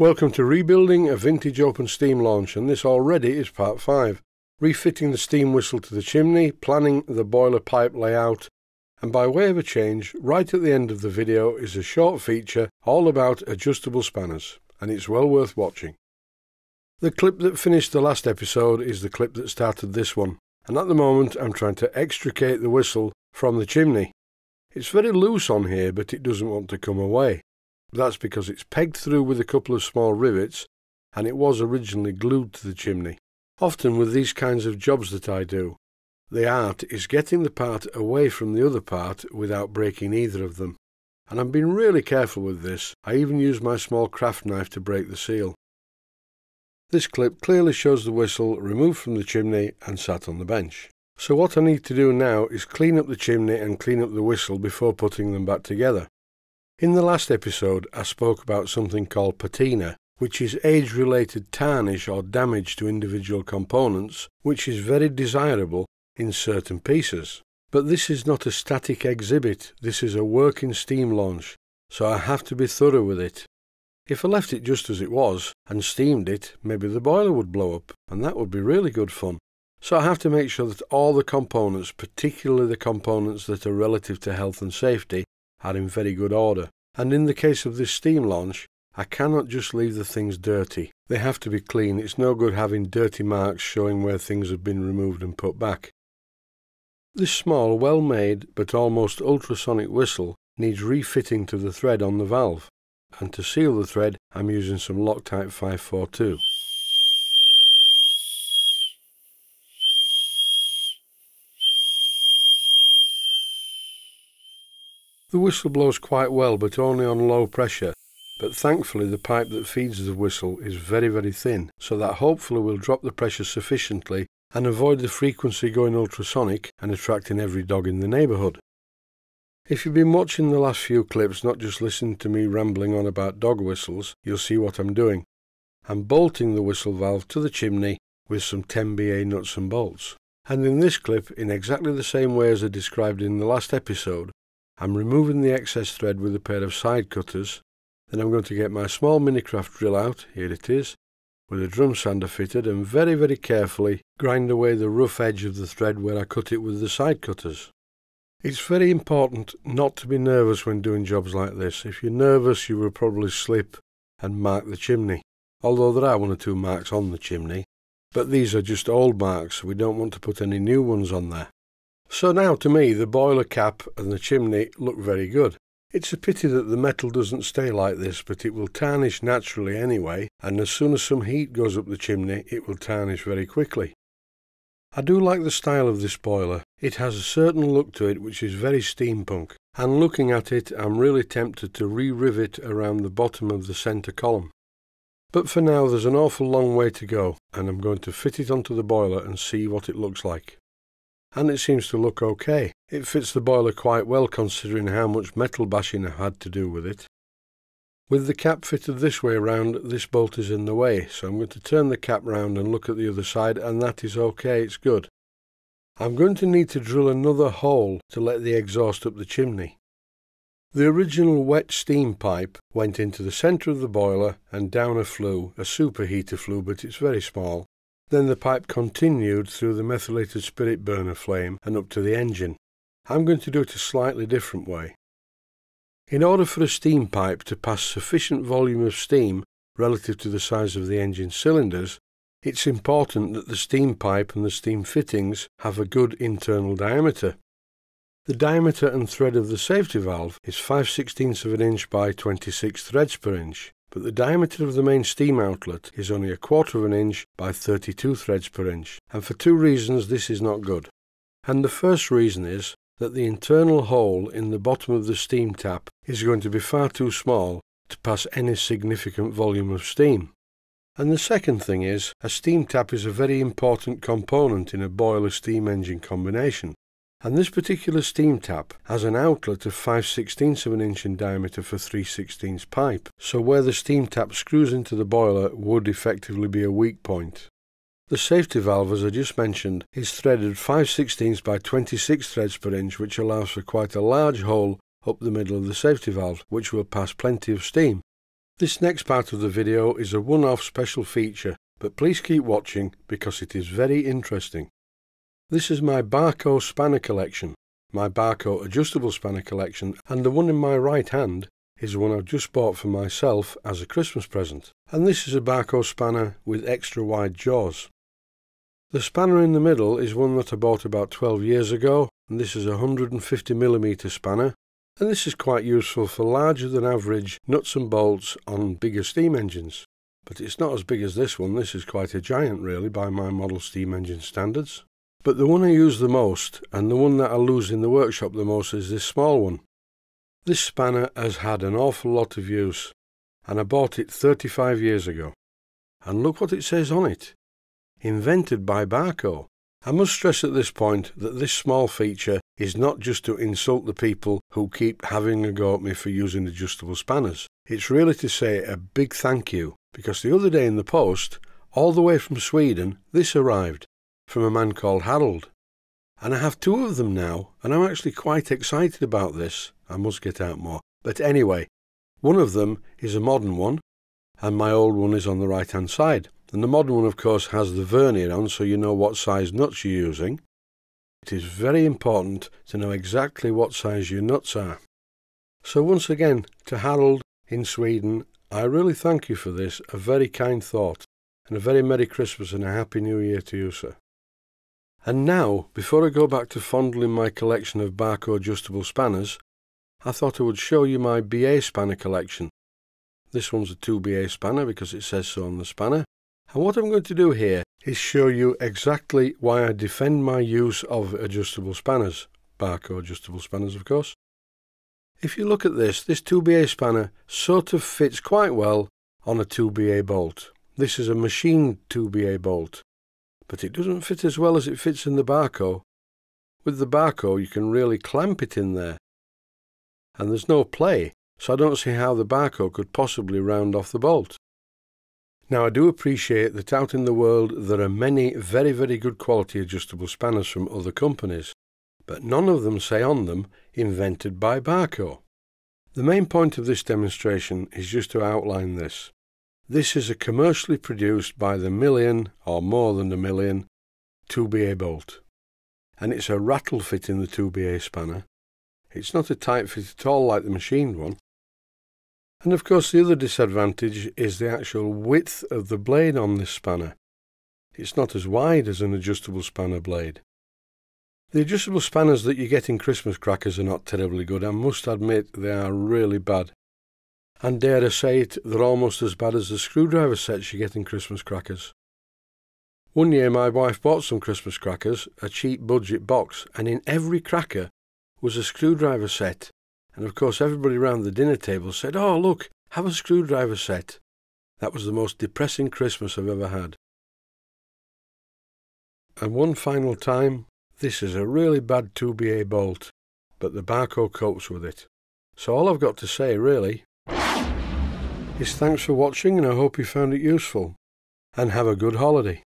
Welcome to rebuilding a vintage open steam launch and this already is part 5. Refitting the steam whistle to the chimney, planning the boiler pipe layout and by way of a change, right at the end of the video is a short feature all about adjustable spanners and it's well worth watching. The clip that finished the last episode is the clip that started this one and at the moment I'm trying to extricate the whistle from the chimney. It's very loose on here but it doesn't want to come away. That's because it's pegged through with a couple of small rivets and it was originally glued to the chimney. Often with these kinds of jobs that I do, the art is getting the part away from the other part without breaking either of them. And I've been really careful with this. I even use my small craft knife to break the seal. This clip clearly shows the whistle removed from the chimney and sat on the bench. So what I need to do now is clean up the chimney and clean up the whistle before putting them back together. In the last episode, I spoke about something called patina, which is age related tarnish or damage to individual components, which is very desirable in certain pieces. But this is not a static exhibit, this is a working steam launch, so I have to be thorough with it. If I left it just as it was and steamed it, maybe the boiler would blow up, and that would be really good fun. So I have to make sure that all the components, particularly the components that are relative to health and safety, are in very good order. And in the case of this steam launch, I cannot just leave the things dirty. They have to be clean. It's no good having dirty marks showing where things have been removed and put back. This small, well-made, but almost ultrasonic whistle needs refitting to the thread on the valve. And to seal the thread, I'm using some Loctite 542. The whistle blows quite well, but only on low pressure. But thankfully, the pipe that feeds the whistle is very, very thin, so that hopefully will drop the pressure sufficiently and avoid the frequency going ultrasonic and attracting every dog in the neighbourhood. If you've been watching the last few clips, not just listening to me rambling on about dog whistles, you'll see what I'm doing. I'm bolting the whistle valve to the chimney with some 10BA nuts and bolts. And in this clip, in exactly the same way as I described in the last episode, I'm removing the excess thread with a pair of side cutters. Then I'm going to get my small minicraft drill out, here it is, with a drum sander fitted and very very carefully grind away the rough edge of the thread where I cut it with the side cutters. It's very important not to be nervous when doing jobs like this. If you're nervous you will probably slip and mark the chimney, although there are one or two marks on the chimney, but these are just old marks, we don't want to put any new ones on there. So now to me the boiler cap and the chimney look very good. It's a pity that the metal doesn't stay like this, but it will tarnish naturally anyway, and as soon as some heat goes up the chimney, it will tarnish very quickly. I do like the style of this boiler. It has a certain look to it which is very steampunk, and looking at it, I'm really tempted to re-rivet around the bottom of the centre column. But for now, there's an awful long way to go, and I'm going to fit it onto the boiler and see what it looks like and it seems to look okay. It fits the boiler quite well considering how much metal bashing I had to do with it. With the cap fitted this way round, this bolt is in the way, so I'm going to turn the cap round and look at the other side, and that is okay, it's good. I'm going to need to drill another hole to let the exhaust up the chimney. The original wet steam pipe went into the centre of the boiler and down a flue, a superheater flue, but it's very small, then the pipe continued through the methylated spirit burner flame and up to the engine. I'm going to do it a slightly different way. In order for a steam pipe to pass sufficient volume of steam relative to the size of the engine cylinders, it's important that the steam pipe and the steam fittings have a good internal diameter. The diameter and thread of the safety valve is 5 16 of an inch by 26 threads per inch but the diameter of the main steam outlet is only a quarter of an inch by 32 threads per inch, and for two reasons this is not good. And the first reason is that the internal hole in the bottom of the steam tap is going to be far too small to pass any significant volume of steam. And the second thing is, a steam tap is a very important component in a boiler steam engine combination, and this particular steam tap has an outlet of 5 16ths of an inch in diameter for 3 16ths pipe, so where the steam tap screws into the boiler would effectively be a weak point. The safety valve, as I just mentioned, is threaded 5 16ths by 26 threads per inch, which allows for quite a large hole up the middle of the safety valve, which will pass plenty of steam. This next part of the video is a one-off special feature, but please keep watching because it is very interesting. This is my Barco spanner collection, my Barco adjustable spanner collection, and the one in my right hand is one I've just bought for myself as a Christmas present. And this is a Barco spanner with extra wide jaws. The spanner in the middle is one that I bought about 12 years ago, and this is a 150mm spanner, and this is quite useful for larger than average nuts and bolts on bigger steam engines. But it's not as big as this one, this is quite a giant really by my model steam engine standards. But the one I use the most, and the one that I lose in the workshop the most, is this small one. This spanner has had an awful lot of use, and I bought it 35 years ago. And look what it says on it. Invented by Barco. I must stress at this point that this small feature is not just to insult the people who keep having a go at me for using adjustable spanners. It's really to say a big thank you, because the other day in the post, all the way from Sweden, this arrived, from a man called Harold. And I have two of them now, and I'm actually quite excited about this. I must get out more. But anyway, one of them is a modern one, and my old one is on the right hand side. And the modern one, of course, has the vernier on, so you know what size nuts you're using. It is very important to know exactly what size your nuts are. So once again, to Harold in Sweden, I really thank you for this, a very kind thought, and a very Merry Christmas and a Happy New Year to you, sir. And now, before I go back to fondling my collection of barco adjustable spanners, I thought I would show you my BA spanner collection. This one's a 2BA spanner because it says so on the spanner. And what I'm going to do here is show you exactly why I defend my use of adjustable spanners, barco adjustable spanners of course. If you look at this, this 2BA spanner sort of fits quite well on a 2BA bolt. This is a machined 2BA bolt but it doesn't fit as well as it fits in the Barco. With the Barco, you can really clamp it in there. And there's no play, so I don't see how the Barco could possibly round off the bolt. Now, I do appreciate that out in the world there are many very, very good quality adjustable spanners from other companies, but none of them say on them, invented by Barco. The main point of this demonstration is just to outline this. This is a commercially produced by the million or more than a million 2BA bolt and it's a rattle fit in the 2BA spanner. It's not a tight fit at all like the machined one. And of course the other disadvantage is the actual width of the blade on this spanner. It's not as wide as an adjustable spanner blade. The adjustable spanners that you get in Christmas crackers are not terribly good. I must admit they are really bad. And dare I say it, they're almost as bad as the screwdriver sets you get in Christmas crackers. One year my wife bought some Christmas crackers, a cheap budget box, and in every cracker was a screwdriver set. And of course everybody round the dinner table said, Oh look, have a screwdriver set. That was the most depressing Christmas I've ever had. And one final time, this is a really bad 2BA bolt, but the barcode copes with it. So all I've got to say, really, is thanks for watching and I hope you found it useful. And have a good holiday.